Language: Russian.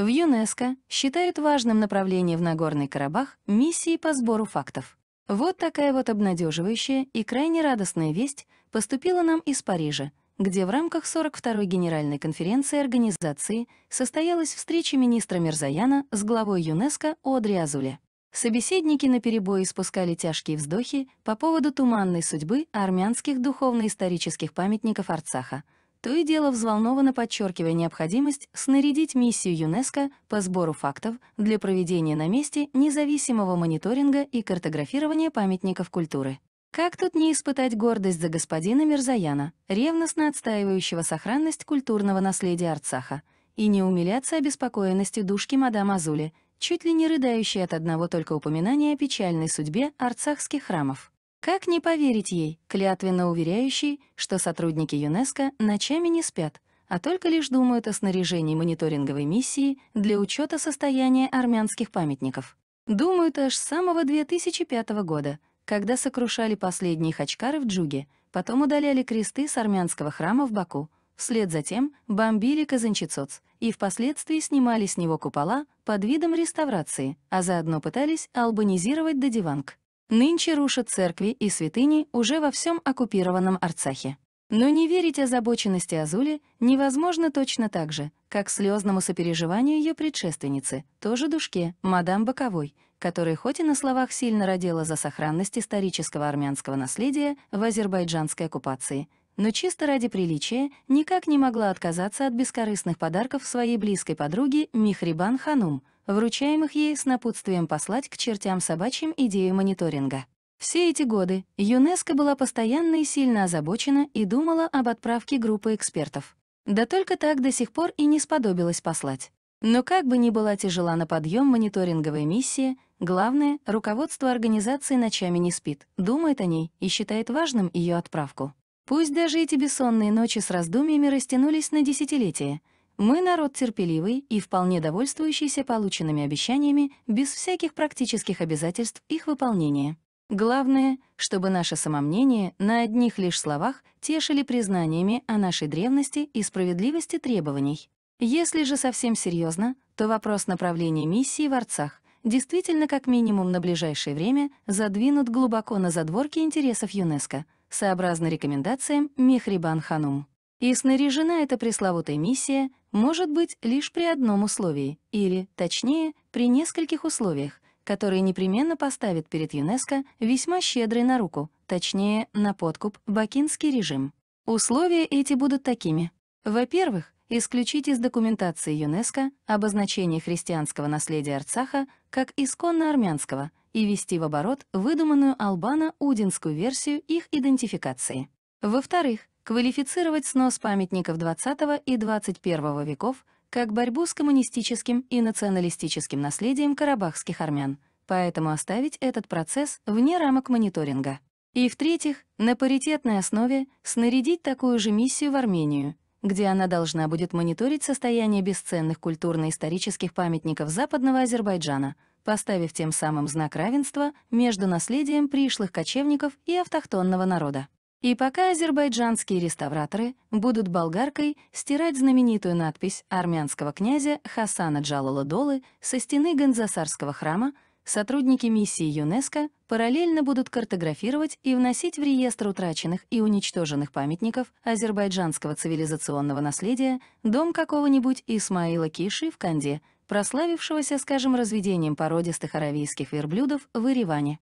В ЮНЕСКО считают важным направление в Нагорный Карабах миссии по сбору фактов. Вот такая вот обнадеживающая и крайне радостная весть поступила нам из Парижа, где в рамках 42-й Генеральной конференции организации состоялась встреча министра Мирзаяна с главой ЮНЕСКО Одри Азуле. Собеседники наперебой испускали тяжкие вздохи по поводу туманной судьбы армянских духовно-исторических памятников Арцаха — то и дело взволнованно подчеркивая необходимость снарядить миссию ЮНЕСКО по сбору фактов для проведения на месте независимого мониторинга и картографирования памятников культуры. Как тут не испытать гордость за господина Мирзаяна, ревностно отстаивающего сохранность культурного наследия Арцаха, и не умиляться обеспокоенности душки мадам Азули, чуть ли не рыдающей от одного только упоминания о печальной судьбе арцахских храмов. Как не поверить ей, клятвенно уверяющей, что сотрудники ЮНЕСКО ночами не спят, а только лишь думают о снаряжении мониторинговой миссии для учета состояния армянских памятников. Думают аж с самого 2005 года, когда сокрушали последние хачкары в Джуге, потом удаляли кресты с армянского храма в Баку, вслед за тем бомбили Казанчицоц и впоследствии снимали с него купола под видом реставрации, а заодно пытались албанизировать Дадиванг. Нынче рушат церкви и святыни уже во всем оккупированном Арцахе. Но не верить озабоченности Азули невозможно точно так же, как слезному сопереживанию ее предшественницы, тоже душке, мадам Боковой, которая хоть и на словах сильно родила за сохранность исторического армянского наследия в азербайджанской оккупации, но чисто ради приличия никак не могла отказаться от бескорыстных подарков своей близкой подруги Михрибан Ханум, вручаемых ей с напутствием послать к чертям собачьим идею мониторинга. Все эти годы ЮНЕСКО была постоянно и сильно озабочена и думала об отправке группы экспертов. Да только так до сих пор и не сподобилось послать. Но как бы ни была тяжела на подъем мониторинговая миссия, главное, руководство организации ночами не спит, думает о ней и считает важным ее отправку. Пусть даже эти бессонные ночи с раздумьями растянулись на десятилетия, мы народ терпеливый и вполне довольствующийся полученными обещаниями без всяких практических обязательств их выполнения. Главное, чтобы наше самомнение на одних лишь словах тешили признаниями о нашей древности и справедливости требований. Если же совсем серьезно, то вопрос направления миссии в Арцах действительно как минимум на ближайшее время задвинут глубоко на задворки интересов ЮНЕСКО, сообразно рекомендациям Михрибан Ханум. И снаряжена эта пресловутая миссия может быть лишь при одном условии, или, точнее, при нескольких условиях, которые непременно поставят перед ЮНЕСКО весьма щедрый на руку, точнее, на подкуп, бакинский режим. Условия эти будут такими. Во-первых, исключить из документации ЮНЕСКО обозначение христианского наследия Арцаха как исконно армянского и ввести в оборот выдуманную Албана-Удинскую версию их идентификации. Во-вторых, квалифицировать снос памятников XX и XXI веков как борьбу с коммунистическим и националистическим наследием карабахских армян, поэтому оставить этот процесс вне рамок мониторинга. И в-третьих, на паритетной основе снарядить такую же миссию в Армению, где она должна будет мониторить состояние бесценных культурно-исторических памятников Западного Азербайджана, поставив тем самым знак равенства между наследием пришлых кочевников и автохтонного народа. И пока азербайджанские реставраторы будут болгаркой стирать знаменитую надпись армянского князя Хасана Джалала Долы со стены Ганзасарского храма, сотрудники миссии ЮНЕСКО параллельно будут картографировать и вносить в реестр утраченных и уничтоженных памятников азербайджанского цивилизационного наследия дом какого-нибудь Исмаила Киши в Канде, прославившегося, скажем, разведением породистых аравийских верблюдов в Ереване.